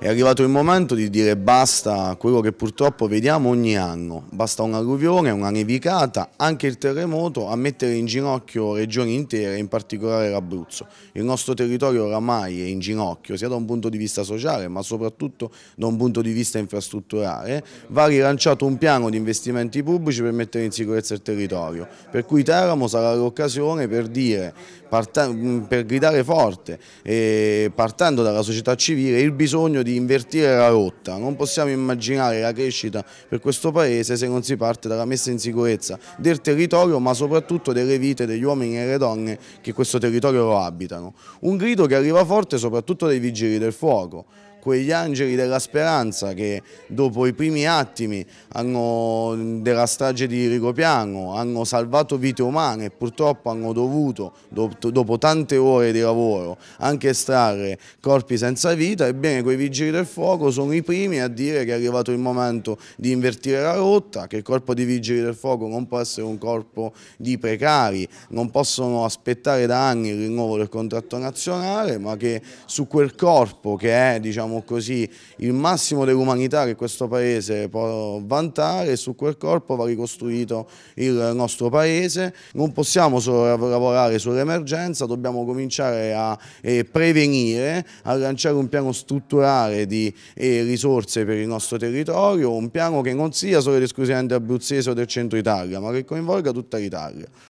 È arrivato il momento di dire basta a quello che purtroppo vediamo ogni anno, basta un'alluvione, una nevicata, anche il terremoto a mettere in ginocchio regioni intere, in particolare l'Abruzzo. Il nostro territorio oramai è in ginocchio, sia da un punto di vista sociale ma soprattutto da un punto di vista infrastrutturale. Va rilanciato un piano di investimenti pubblici per mettere in sicurezza il territorio, per cui Teramo sarà l'occasione per dire, per gridare forte, eh, partendo dalla società civile, il bisogno di di invertire la rotta, non possiamo immaginare la crescita per questo Paese se non si parte dalla messa in sicurezza del territorio ma soprattutto delle vite degli uomini e delle donne che questo territorio lo abitano. Un grido che arriva forte soprattutto dai vigili del fuoco, quegli angeli della speranza che dopo i primi attimi hanno, della strage di Rigopiano hanno salvato vite umane e purtroppo hanno dovuto, dopo tante ore di lavoro, anche estrarre corpi senza vita, ebbene quei vigili del fuoco sono i primi a dire che è arrivato il momento di invertire la rotta, che il corpo di vigili del fuoco non può essere un corpo di precari, non possono aspettare da anni il rinnovo del contratto nazionale, ma che su quel corpo che è diciamo, diciamo così, il massimo dell'umanità che questo paese può vantare e su quel corpo va ricostruito il nostro paese. Non possiamo solo lavorare sull'emergenza, dobbiamo cominciare a eh, prevenire, a lanciare un piano strutturale di eh, risorse per il nostro territorio, un piano che non sia solo ed esclusivamente abruzzese o del centro Italia, ma che coinvolga tutta l'Italia.